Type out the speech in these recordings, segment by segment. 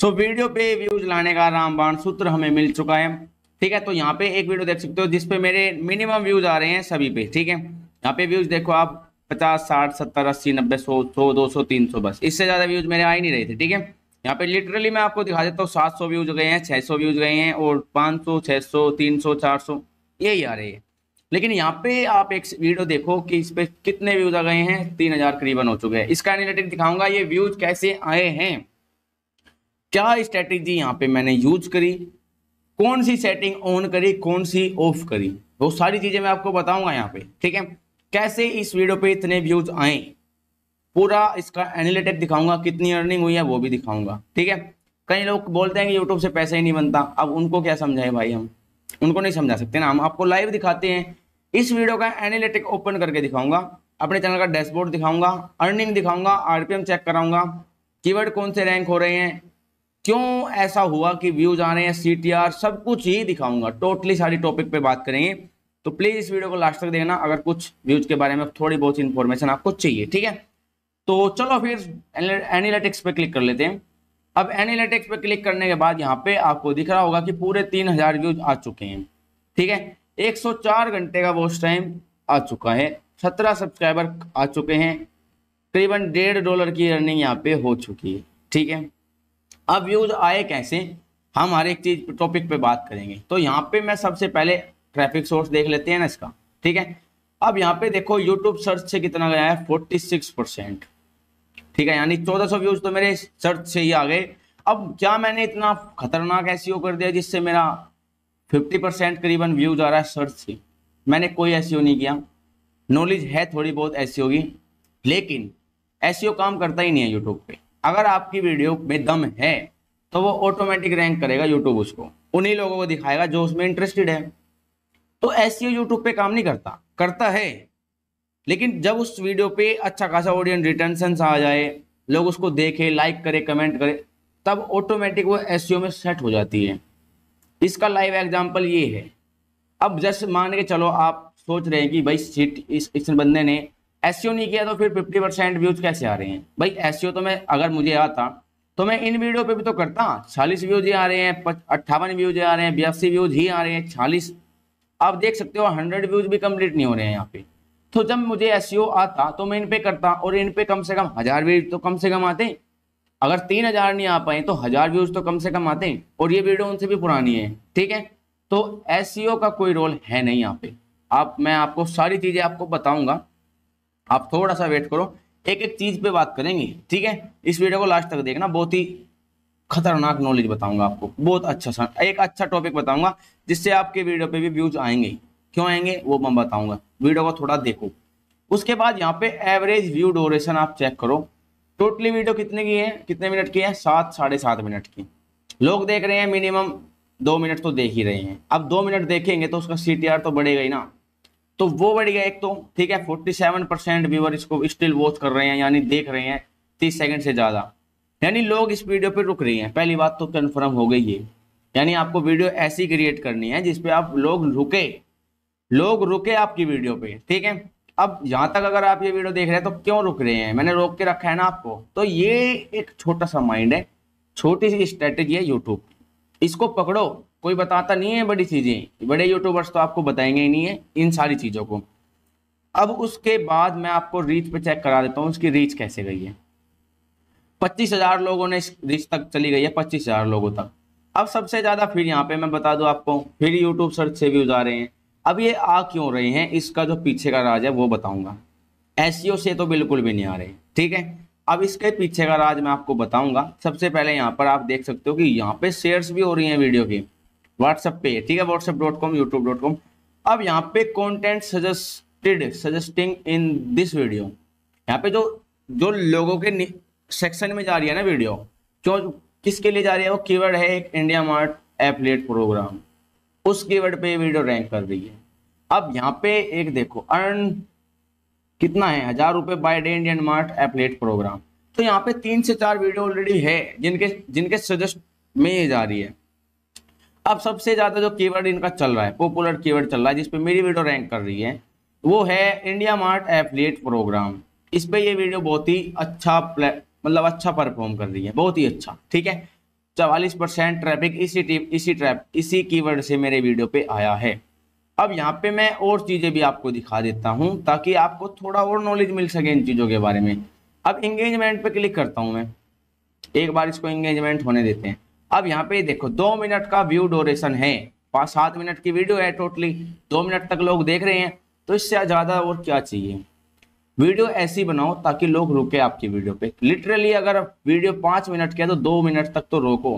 सो so, video पे views लाने का रामबाण सूत्र हमें मिल चुका है ठीक है तो यहाँ पे एक वीडियो देख सकते हो जिसपे मेरे मिनिमम व्यूज आ रहे हैं सभी पे ठीक है यहाँ पे व्यूज देखो आप पचास साठ सत्तर अस्सी नब्बे सौ सौ दो सौ तीन सौ बस इससे ज़्यादा व्यूज मेरे आ ही नहीं रहे थे ठीक है यहाँ पे लिटरली मैं आपको दिखा देता हूँ सात सौ व्यूज गए हैं छः सौ व्यूज गए हैं और पाँच सौ छः सौ तीन सौ चार सौ यही आ रही है लेकिन यहाँ पे आप एक वीडियो देखो कि इस पर कितने व्यूज आ गए हैं तीन हजार करीबन हो चुके हैं इसका एनालिटिक दिखाऊंगा ये व्यूज कैसे आए हैं क्या स्ट्रेटेजी यहाँ पे मैंने यूज करी कौन सी सेटिंग ऑन करी कौन सी ऑफ करी वो सारी चीज़ें मैं आपको बताऊंगा यहाँ पे ठीक है कैसे इस वीडियो पे इतने व्यूज आए पूरा इसका एनालिटिक दिखाऊंगा कितनी अर्निंग हुई है वो भी दिखाऊंगा ठीक है कई लोग बोलते हैं कि यूट्यूब से पैसा ही नहीं बनता अब उनको क्या समझाएं भाई हम उनको नहीं समझा सकते ना हम आपको लाइव दिखाते हैं इस वीडियो का एनालिटिक ओपन करके दिखाऊंगा अपने चैनल का डैशबोर्ड दिखाऊंगा अर्निंग दिखाऊंगा आरपीएम चेक कराऊंगा कीवर्ड कौन से रैंक हो रहे हैं क्यों ऐसा हुआ कि व्यूज आ रहे हैं सीटीआर सब कुछ ही दिखाऊंगा टोटली सारी टॉपिक पे बात करेंगे तो प्लीज इस वीडियो को लास्ट तक देखना अगर कुछ व्यूज के बारे में थोड़ी बहुत इन्फॉर्मेशन आपको चाहिए ठीक है तो चलो फिर एनालिटिक्स पे क्लिक कर लेते हैं अब एनालिटिक्स पे क्लिक करने के बाद यहाँ पे आपको दिख रहा होगा कि पूरे तीन हजार व्यूज आ चुके हैं ठीक है चार घंटे का वॉच टाइम आ चुका है सत्रह सब्सक्राइबर आ चुके हैं करीबन डेढ़ डॉलर की अर्निंग यहाँ पे हो चुकी है ठीक है अब व्यूज़ आए कैसे हम हर एक चीज टॉपिक पे बात करेंगे तो यहाँ पे मैं सबसे पहले ट्रैफिक सोर्स देख लेते हैं ना इसका ठीक है अब यहाँ पे देखो यूट्यूब सर्च से कितना गया है फोर्टी सिक्स परसेंट ठीक है यानी चौदह सौ व्यूज तो मेरे सर्च से ही आ गए अब क्या मैंने इतना खतरनाक ऐसी e कर दिया जिससे मेरा फिफ्टी परसेंट करीबन व्यूज आ रहा है सर्च से मैंने कोई ऐसी e नहीं किया नॉलेज है थोड़ी बहुत ऐसी e होगी लेकिन ऐसी काम करता ही नहीं है यूट्यूब पे अगर आपकी वीडियो में दम है तो वो ऑटोमेटिक रैंक करेगा यूट्यूब उसको उन्हीं लोगों को दिखाएगा जो उसमें इंटरेस्टेड है तो ऐसी यूट्यूब e पे काम नहीं करता करता है लेकिन जब उस वीडियो पे अच्छा खासा ऑडियंस रिटेंशन आ जाए लोग उसको देखे लाइक करे कमेंट करे तब ऑटोमेटिक वो एस e में सेट हो जाती है इसका लाइव एग्जाम्पल ये है अब जैसे मान के चलो आप सोच रहे हैं कि भाई सीट इस, इस बंदे ने एस नहीं किया तो फिर फिफ्टी परसेंट व्यूज कैसे आ रहे हैं भाई एस तो मैं अगर मुझे आता तो मैं इन वीडियो पे भी तो करता छियालीस व्यूज ही आ रहे हैं अट्ठावन व्यूज आ रहे हैं बयासी व्यूज ही आ रहे हैं छियालीस आप देख सकते हो हंड्रेड व्यूज भी कंप्लीट नहीं हो रहे हैं यहाँ पे तो जब मुझे एस आता तो मैं इन पे करता और इन पे कम से कम हजार व्यूज तो कम से कम आते अगर तीन हजार नहीं आ पाए तो हजार व्यूज तो कम से कम आते हैं और ये वीडियो उनसे भी पुरानी है ठीक है तो एस का कोई रोल है नहीं यहाँ पे आप मैं आपको सारी चीज़ें आपको बताऊंगा आप थोड़ा सा वेट करो एक एक चीज पे बात करेंगे ठीक है इस वीडियो को लास्ट तक देखना बहुत ही खतरनाक नॉलेज बताऊंगा आपको बहुत अच्छा सा एक अच्छा टॉपिक बताऊंगा जिससे आपके वीडियो पे भी व्यूज आएंगे क्यों आएंगे वो मैं बताऊंगा वीडियो को थोड़ा देखो उसके बाद यहाँ पे एवरेज व्यू डोरेशन आप चेक करो टोटली वीडियो कितने की है कितने मिनट की है सात साढ़े सात मिनट की लोग देख रहे हैं मिनिमम दो मिनट तो देख ही रहे हैं अब दो मिनट देखेंगे तो उसका सी तो बढ़ेगा ही ना तो वो बढ़ गया एक तो ठीक है फोर्टी सेवन परसेंट व्यूअर इसको स्टिल वॉच कर रहे हैं यानी देख रहे हैं तीस सेकंड से ज़्यादा यानी लोग इस वीडियो पे रुक रहे हैं पहली बात तो कन्फर्म हो गई है यानी आपको वीडियो ऐसी क्रिएट करनी है जिसपे आप लोग रुके लोग रुके आपकी वीडियो पे ठीक है अब यहां तक अगर आप ये वीडियो देख रहे हैं तो क्यों रुक रहे हैं मैंने रोक के रखा है ना आपको तो ये एक छोटा सा माइंड है छोटी सी स्ट्रेटेजी है यूट्यूब इसको पकड़ो कोई बताता नहीं है बड़ी चीज़ें बड़े यूट्यूबर्स तो आपको बताएंगे ही नहीं है इन सारी चीज़ों को अब उसके बाद मैं आपको रीच पे चेक करा देता हूँ उसकी रीच कैसे गई है पच्चीस हज़ार लोगों ने रीच तक चली गई है पच्चीस हज़ार लोगों तक अब सबसे ज़्यादा फिर यहाँ पे मैं बता दूँ आपको फिर यूट्यूब सर्च से भी उजा रहे हैं अब ये आ क्यों रहे हैं इसका जो पीछे का राज है वो बताऊँगा एस e से तो बिल्कुल भी नहीं आ रहे ठीक है अब इसके पीछे का राज मैं आपको बताऊँगा सबसे पहले यहाँ पर आप देख सकते हो कि यहाँ पर शेयर्स भी हो रही हैं वीडियो की व्हाट्सएप पे ठीक है WhatsApp dot com YouTube dot com अब यहाँ पे content suggested suggesting in this video यहाँ पे जो जो लोगों के सेक्शन में जा रही है ना वीडियो क्यों किसके लिए जा रही है वो कीवर्ड है एक इंडिया मार्ट एपलेट प्रोग्राम उस कीवर्ड पे पर वीडियो रैंक कर रही है अब यहाँ पे एक देखो अर्न कितना है हजार रुपये by day Indian mart affiliate program तो यहाँ पे तीन से चार वीडियो ऑलरेडी है जिनके जिनके सजेस्ट में ये जा रही है अब सबसे ज़्यादा जो कीवर्ड इनका चल रहा है पॉपुलर कीवर्ड चल रहा है जिसपे मेरी वीडियो रैंक कर रही है वो है इंडिया मार्ट एफलेट प्रोग्राम इस पर यह वीडियो बहुत ही अच्छा मतलब अच्छा परफॉर्म कर रही है बहुत ही अच्छा ठीक है चवालीस परसेंट ट्रैफिक इसी टीप इसी ट्रैप इसी कीवर्ड से मेरे वीडियो पे आया है अब यहाँ पे मैं और चीज़ें भी आपको दिखा देता हूँ ताकि आपको थोड़ा और नॉलेज मिल सके इन चीज़ों के बारे में अब इंगेजमेंट पे क्लिक करता हूँ मैं एक बार इसको इंगेजमेंट होने देते हैं अब यहाँ पे देखो दो मिनट का व्यू डोरेशन है पाँच सात मिनट की वीडियो है टोटली दो मिनट तक लोग देख रहे हैं तो इससे ज़्यादा और क्या चाहिए वीडियो ऐसी बनाओ ताकि लोग रुके आपकी वीडियो पे लिटरली अगर वीडियो पाँच मिनट की है तो दो मिनट तक तो रोको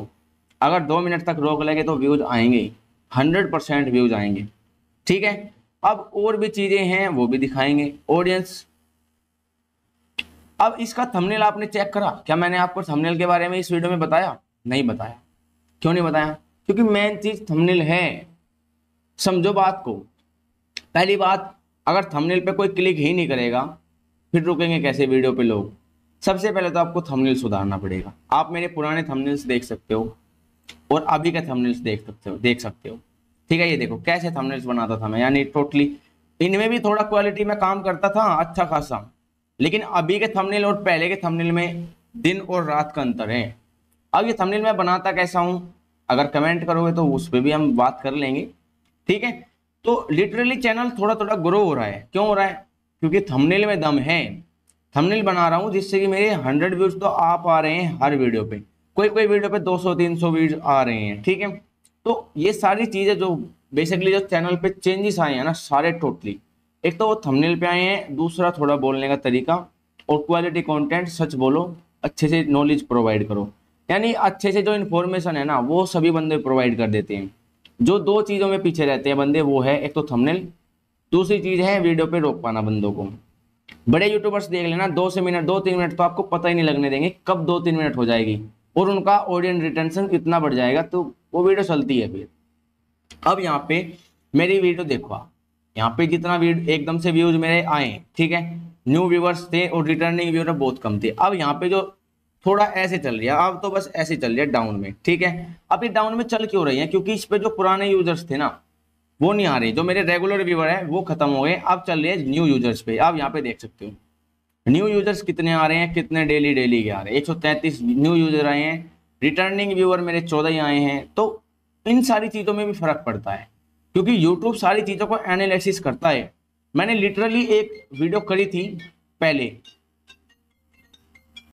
अगर दो मिनट तक रोक लेंगे तो व्यूज आएंगे हंड्रेड परसेंट व्यूज आएंगे ठीक है अब और भी चीज़ें हैं वो भी दिखाएंगे ऑडियंस अब इसका थंबनेल आपने चेक करा क्या मैंने आपको थंबनेल के बारे में इस वीडियो में बताया नहीं बताया क्यों नहीं बताया क्योंकि मेन चीज थंबनेल है समझो बात को पहली बात अगर थंबनेल पे कोई क्लिक ही नहीं करेगा फिर रुकेंगे कैसे वीडियो पे लोग सबसे पहले तो आपको थंबनेल सुधारना पड़ेगा आप मेरे पुराने थंबनेल्स देख सकते हो और अभी के थंबनेल्स देख सकते हो देख सकते हो ठीक है ये देखो कैसे थंबनेल्स बनाता था मैं यानी टोटली इनमें भी थोड़ा क्वालिटी में काम करता था अच्छा खासा लेकिन अभी के थंबनेल और पहले के थंबनेल में दिन और रात का अंतर है अब ये थंबनेल मैं बनाता कैसा हूँ अगर कमेंट करोगे तो उस पर भी हम बात कर लेंगे ठीक है तो लिटरली चैनल थोड़ा थोड़ा ग्रो हो रहा है क्यों हो रहा है क्योंकि थंबनेल में दम है थंबनेल बना रहा हूँ जिससे कि मेरे हंड्रेड व्यूज तो आप आ रहे हैं हर वीडियो पे कोई कोई वीडियो पे तीन सौ व्यूज आ रहे हैं ठीक है तो ये सारी चीज़ें जो बेसिकली जो चैनल पे चेंजेस आए हैं ना सारे टोटली एक तो वो थंबनेल पे आए हैं दूसरा थोड़ा बोलने का तरीका और क्वालिटी कंटेंट सच बोलो अच्छे से नॉलेज प्रोवाइड करो यानी अच्छे से जो इन्फॉर्मेशन है ना वो सभी बंदे प्रोवाइड कर देते हैं जो दो चीज़ों में पीछे रहते हैं बंदे वो है एक तो थंबनेल दूसरी चीज़ है वीडियो पे रोक पाना बंदों को बड़े यूट्यूबर्स देख लेना दो से मिनट दो तीन मिनट तो आपको पता ही नहीं लगने देंगे कब दो तीन मिनट हो जाएगी और उनका ऑडियंस रिटेंशन इतना बढ़ जाएगा तो वो वीडियो चलती है फिर अब यहाँ पे मेरी वीडियो देखो आप यहाँ पे जितना वीडियो एकदम से व्यूज मेरे आए ठीक है न्यू व्यूवर्स थे और रिटर्निंग व्यूअर बहुत कम थे अब यहाँ पे जो थोड़ा ऐसे चल रही है अब तो बस ऐसे चल रही है डाउन में ठीक है अभी डाउन में चल क्यों रही है क्योंकि इस पर जो पुराने यूजर्स थे ना वो नहीं आ रही जो मेरे रेगुलर व्यूवर है वो खत्म हो गए अब चल रही है न्यू यूजर्स पे आप यहाँ पे देख सकते हो न्यू यूजर्स कितने आ रहे हैं कितने डेली डेली के आ रहे हैं एक न्यू यूजर आए हैं रिटर्निंग व्यूअर मेरे चौदह ही आए हैं तो इन सारी चीज़ों में भी फर्क पड़ता है क्योंकि YouTube सारी चीज़ों को एनालिसिस करता है मैंने लिटरली एक वीडियो करी थी पहले